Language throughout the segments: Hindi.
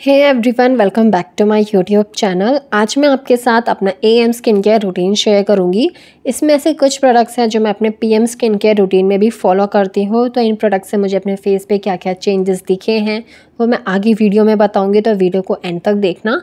hey everyone welcome back to my YouTube channel आज मैं आपके साथ अपना A M skin care routine share करूंगी इसमें ऐसे कुछ प्रोडक्ट्स हैं जो मैं अपने P M skin care routine में भी फॉलो करती हूँ तो इन प्रोडक्ट्स से मुझे अपने फेस पे क्या क्या चेंजेस दिखे हैं वो मैं आगे वीडियो में बताऊँगी तो वीडियो को एंड तक देखना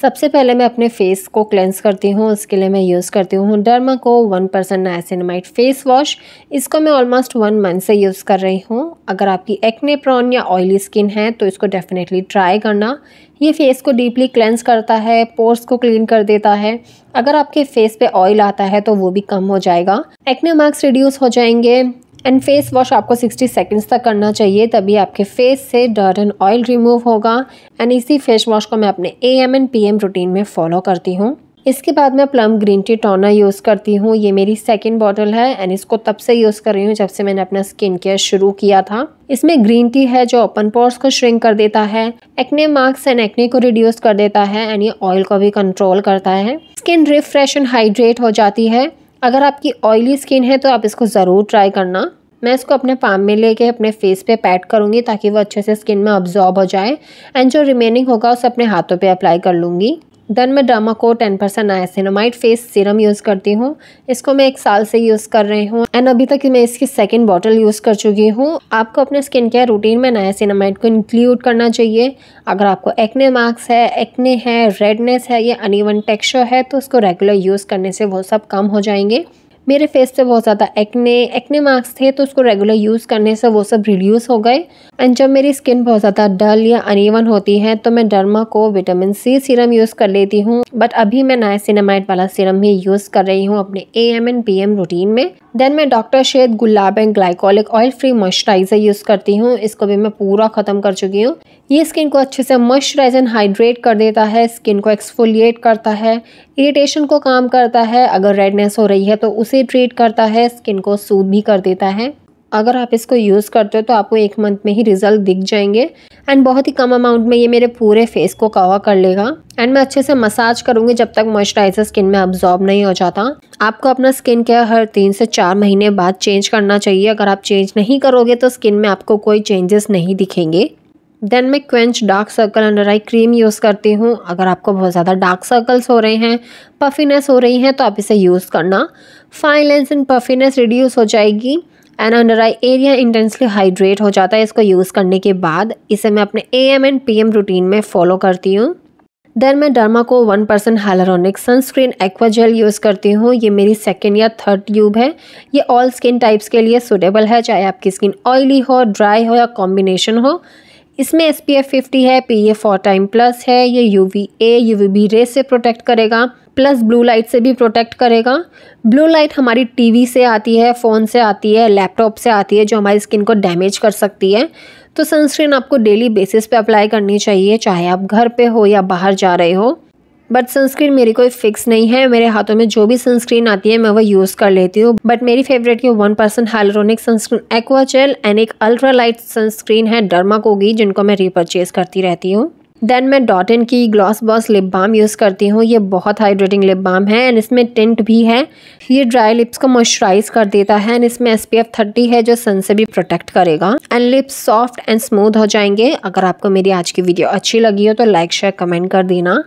सबसे पहले मैं अपने फेस को क्लेंस करती हूँ उसके लिए मैं यूज़ करती हूँ Derma Co one percent niacinamide face wash इसको मैं ऑलमोस्ट वन मंथ से यूज़ कर रही हूँ अगर आपकी एक्ने प्रॉन या ऑयली स्किन है तो इसको डेफिनेटली ट्राई करना ये फेस को डीपली क्लेंस करता है पोर्स को क्लीन कर देता है अगर आपके फेस पे ऑयल आता है तो वो भी कम हो जाएगा एक्ने मार्क्स रिड्यूस हो जाएंगे एंड फेस वॉश आपको 60 सेकंड्स तक करना चाहिए तभी आपके फेस से डर एंड ऑयल रिमूव होगा एंड इसी फेस वॉश को मैं अपने A M and P M routine में फॉलो करती हूँ इसके बाद मैं Plum green tea toner use करती हूँ ये मेरी सेकेंड बॉटल है एंड इसको तब से यूज़ कर रही हूँ जब से मैंने अपना स्किन केयर शुरू किया था इसमें ग्रीन टी है जो ओपन पोर्स को श्रिंक कर देता है एक्ने मार्क्स एंड एक्ने को रिड्यूस कर देता है एंड ये ऑयल को भी कंट्रोल करता है स्किन रिफ्रेश एंड हाइड्रेट हो जाती है अगर आपकी ऑयली स्किन है तो आप इसको ज़रूर ट्राई करना मैं इसको अपने पाम में लेके अपने फेस पे पैट करूँगी ताकि वो अच्छे से स्किन में अब्जॉर्ब हो जाए एंड जो रिमेनिंग होगा उसे अपने हाथों पे अप्लाई कर लूँगी देन मैं Derma Co ten percent niacinamide face serum use करती हूँ इसको मैं एक साल से यूज़ कर रही हूँ एंड अभी तक मैं इसकी सेकेंड बॉटल यूज़ कर चुकी हूँ आपको अपने स्किन केयर रूटीन में नायासिनामाइड को इंक्लूड करना चाहिए अगर आपको एक्ने मार्क्स है एक्ने है रेडनेस है या अनिवन टेक्सचर है तो उसको रेगुलर यूज़ करने से वो सब कम हो जाएंगे मेरे फेस पे बहुत ज़्यादा एक्ने एक्ने मार्क्स थे तो उसको रेगुलर यूज़ करने से वो सब रिड्यूस हो गए एंड जब मेरी स्किन बहुत ज़्यादा डल या अनइवन होती है तो मैं डर्मा को विटामिन सी सीरम यूज़ कर लेती हूँ बट अभी मैं नायसिनामाइड वाला सीरम ही यूज़ कर रही हूँ अपने A M and P M routine में देन मैं doctor Sheth's Gulab and glycolic oil free moisturizer use करती हूँ इसको भी मैं पूरा ख़त्म कर चुकी हूँ ये स्किन को अच्छे से मॉइस्चराइज एंड हाइड्रेट कर देता है स्किन को एक्सफोलिएट करता है इरिटेशन को काम करता है अगर रेडनेस हो रही है तो उसे ट्रीट करता है स्किन को सूद भी कर देता है अगर आप इसको यूज़ करते हो तो आपको एक मंथ में ही रिज़ल्ट दिख जाएंगे एंड बहुत ही कम अमाउंट में ये मेरे पूरे फेस को कवर कर लेगा एंड मैं अच्छे से मसाज करूँगी जब तक मॉइस्चराइजर स्किन में अब्जॉर्ब नहीं हो जाता आपको अपना स्किन केयर हर तीन से चार महीने बाद चेंज करना चाहिए अगर आप चेंज नहीं करोगे तो स्किन में आपको कोई चेंजेस नहीं दिखेंगे देन मैं Quench dark circle under eye cream use करती हूँ अगर आपको बहुत ज़्यादा डार्क सर्कल्स हो रहे हैं पफीनेस हो रही हैं तो आप इसे यूज़ करना fine lines and puffiness reduce हो जाएगी and under eye area intensely hydrate हो जाता है इसको यूज़ करने के बाद इसे मैं अपने A M and P M routine में फॉलो करती हूँ देन मैं Derma Co one percent hyaluronic sunscreen aqua gel use करती हूँ ये मेरी सेकेंड या थर्ड ट्यूब है ये ऑल स्किन टाइप्स के लिए सुटेबल है चाहे आपकी स्किन ऑयली हो ड्राई हो या कॉम्बिनेशन हो इसमें एस पी एफ फिफ्टी है P A four time plus है ये U V A U V B ray से प्रोटेक्ट करेगा प्लस ब्लू लाइट से भी प्रोटेक्ट करेगा ब्लू लाइट हमारी टी वी से आती है फ़ोन से आती है लैपटॉप से आती है जो हमारी स्किन को डैमेज कर सकती है तो सनस्क्रीन आपको डेली बेसिस पे अप्लाई करनी चाहिए चाहे आप घर पे हो या बाहर जा रहे हो बट सनस्क्रीन मेरी कोई फिक्स नहीं है मेरे हाथों में जो भी सनस्क्रीन आती है मैं वो यूज़ कर लेती हूँ बट मेरी फेवरेट की one percent hyaluronic sunscreen aqua gel and एक अल्ट्रा लाइट सनस्क्रीन है डर्मा कोगी जिनको मैं रिपर्चेज करती रहती हूँ देन मैं Dot and Key gloss boss lip balm use करती हूँ ये बहुत हाइड्रेटिंग लिप बाम है एंड इसमें टिंट भी है ये ड्राई लिप्स को मॉइस्चराइज कर देता है एंड इसमें एस पी एफ थर्टी है जो सन से भी प्रोटेक्ट करेगा and lips soft and smooth हो जाएंगे अगर आपको मेरी आज की वीडियो अच्छी लगी हो तो लाइक शेयर कमेंट कर देना